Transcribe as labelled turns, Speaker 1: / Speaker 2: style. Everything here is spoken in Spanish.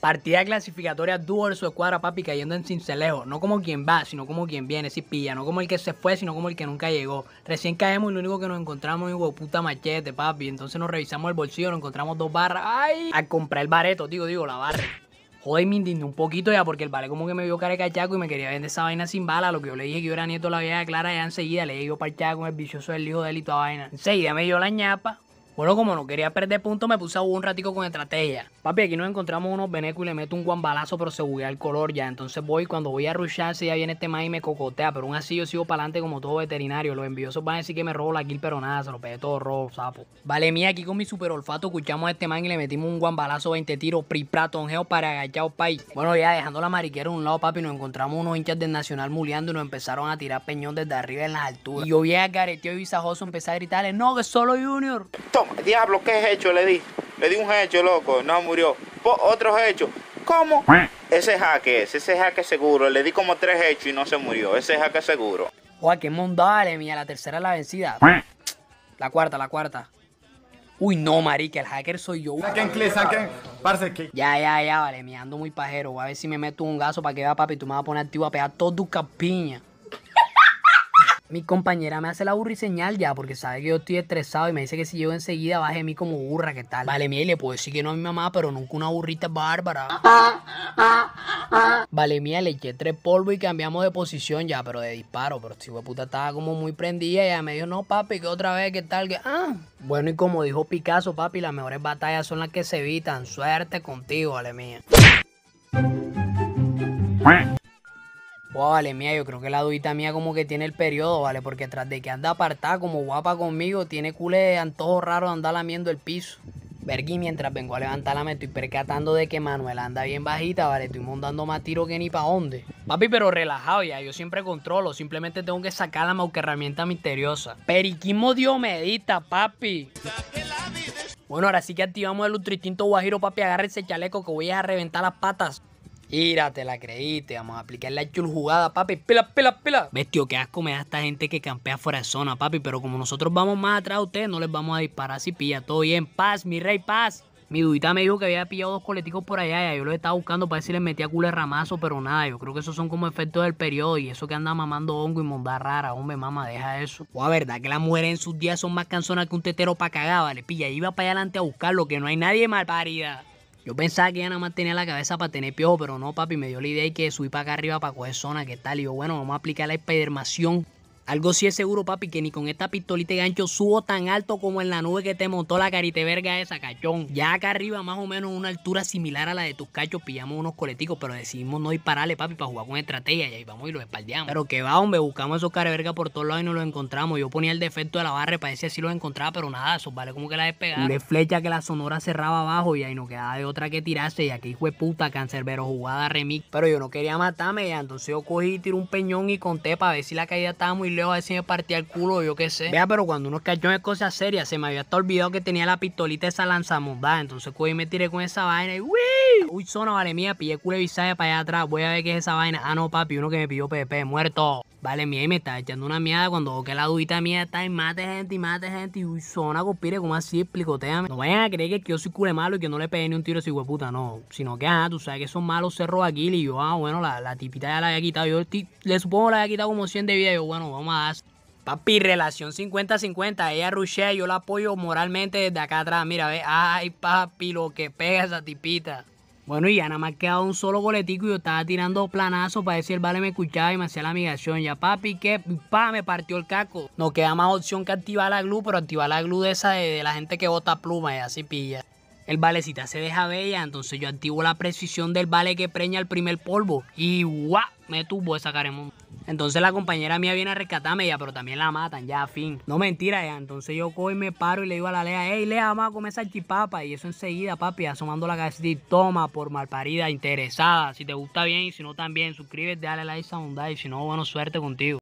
Speaker 1: Partida clasificatoria dúo su escuadra, papi, cayendo en cincelejo. No como quien va, sino como quien viene, si pilla. No como el que se fue, sino como el que nunca llegó. Recién caemos y lo único que nos encontramos es un puta machete, papi. Entonces nos revisamos el bolsillo, nos encontramos dos barras. ¡Ay! Al comprar el bareto, digo, digo, la barra. Joder, me indigné un poquito ya porque el vale como que me vio cara de cachaco y me quería vender esa vaina sin bala. Lo que yo le dije que yo era nieto de la vieja Clara, ya enseguida le dije yo chaco con el vicioso del hijo de él y toda vaina. Enseguida me dio la ñapa. Bueno, como no quería perder puntos, me puse a un ratico con estrategia. Papi, aquí nos encontramos unos venecos y le meto un guambalazo, pero se buguea el color ya. Entonces voy, cuando voy a rusharse, ya viene este man y me cocotea. Pero aún así yo sigo para adelante como todo veterinario. Los envidiosos van a decir que me robo la kill, pero nada, se lo pegué todo rojo, sapo. Vale, mía, aquí con mi super olfato escuchamos a este man y le metimos un guambalazo, 20 tiros, pri para agachado, pay. Bueno, ya dejando la mariquera a un lado, papi, nos encontramos unos hinchas del Nacional muleando y nos empezaron a tirar peñón desde arriba en las alturas. Y yo vi a Gareteo y Visajoso empezar a gritarle, no, que solo Junior diablo, ¿qué hecho le di? Le di un hecho, loco, no murió. otro hecho. ¿Cómo? Ese hacker, es, ese hacker seguro. Le di como tres hechos y no se murió. Ese hacker seguro. Guau, qué vale, mía. La tercera es la vencida. La cuarta, la cuarta. Uy, no, marica, el hacker soy yo. Saquen saquen. Parce, que. Ya, ya, ya, vale, me ando muy pajero. Voy a ver si me meto un gaso para que vea, papi. Tú me vas a poner activo a pegar todo tu capiña. Mi compañera me hace la burri señal ya porque sabe que yo estoy estresado y me dice que si yo enseguida baje a mí como burra, ¿qué tal? Vale, mía, le puedo decir que no a mi mamá, pero nunca una burrita bárbara. vale, mía, le eché tres polvos y cambiamos de posición ya, pero de disparo. Pero si este puta estaba como muy prendida y ya me dijo, no, papi, que otra vez, ¿qué tal? Que, ah. Bueno, y como dijo Picasso, papi, las mejores batallas son las que se evitan. Suerte contigo, vale, mía vale, mía, yo creo que la dudita mía como que tiene el periodo, ¿vale? Porque tras de que anda apartada como guapa conmigo, tiene culé de antojo raro de andar lamiendo el piso. Vergui, mientras vengo a levantarla me estoy percatando de que Manuel anda bien bajita, ¿vale? Estoy montando más tiro que ni pa' dónde. Papi, pero relajado ya, yo siempre controlo, simplemente tengo que sacar la que herramienta misteriosa. Periquismo diomedita, papi. Bueno, ahora sí que activamos el ultristinto guajiro, papi, Agarra ese chaleco que voy a reventar las patas írate te la creíste. Vamos a aplicar la chul jugada, papi. Pela, pela, pela. Ves, tío, qué asco me da esta gente que campea fuera de zona, papi. Pero como nosotros vamos más atrás, ustedes no les vamos a disparar si pilla todo bien. Paz, mi rey, paz. Mi dudita me dijo que había pillado dos coleticos por allá. Y yo los estaba buscando para ver si les metía culo ramazo, pero nada. Yo creo que esos son como efectos del periodo. Y eso que anda mamando hongo y monda rara. Hombre, mamá, deja eso. O a verdad que las mujeres en sus días son más canzonas que un tetero para cagar, vale. Pilla, iba para allá adelante a buscarlo, que no hay nadie mal parida. Yo pensaba que ella nada más tenía la cabeza para tener piojo, pero no, papi, me dio la idea y que subí para acá arriba para coger zona, que tal? Y yo, bueno, vamos a aplicar la epidermación. Algo sí es seguro, papi, que ni con esta pistolita de gancho subo tan alto como en la nube que te montó la verga esa, cachón. Ya acá arriba, más o menos una altura similar a la de tus cachos, pillamos unos coleticos, pero decidimos no dispararle, papi, para jugar con estrategia. Y ahí vamos y los espaldeamos. Pero que va, hombre, buscamos esos verga por todos lados y no los encontramos. Yo ponía el defecto de la barra para decir si los encontraba, pero nada, esos vale como que la despegaron. Le flecha que la sonora cerraba abajo y ahí no quedaba de otra que tirarse. Y aquí, hijo de puta, cancerbero jugada remix. Pero yo no quería matarme, y entonces yo cogí, tiré un peñón y conté para ver si la caída estaba muy a ver si me partía el culo, yo qué sé. Vea, pero cuando uno cayó en cosas serias, se me había hasta olvidado que tenía la pistolita esa lanzamondada. Entonces, pues me tiré con esa vaina y ¡uy! Uy, zona, vale mía, pillé culo de visaje para allá atrás. Voy a ver qué es esa vaina. Ah, no, papi, uno que me pidió PP muerto. Vale, mía, y me está echando una mierda cuando que la dudita mía está en mate gente y mate gente. Y uy, zona, compire, como así? Explicoteame. No vayan a creer que, yo soy cule malo y que no le pegué ni un tiro a ese puta, no. Sino que, ah, tú sabes que son malos cerros aquí. Y yo, ah, bueno, la, la tipita ya la había quitado. Yo le supongo la había quitado como 100 de vida. Yo, bueno, vamos a dar. Papi, relación 50-50. Ella rushea, yo la apoyo moralmente desde acá atrás. Mira, ve, ay, papi, lo que pega esa tipita. Bueno, y ya nada más quedaba un solo goletico y yo estaba tirando planazo para el vale, me escuchaba y me hacía la migración. Ya, papi, que pa, me partió el caco. No queda más opción que activar la glú pero activar la glue de esa de, la gente que bota pluma y así pilla. El valecita se deja bella, entonces yo activo la precisión del vale que preña el primer polvo. Y guau, me tuvo esa mundo. Entonces la compañera mía viene a rescatarme ya, pero también la matan, ya, fin. No mentira, ya. Entonces yo cojo y me paro y le digo a la Lea, hey, Lea, vamos a comer salchipapa. Y eso enseguida, papi, asomando la cabeza y toma por malparida, interesada. Si te gusta bien y si no también, suscríbete, dale like a y si no, bueno, suerte contigo.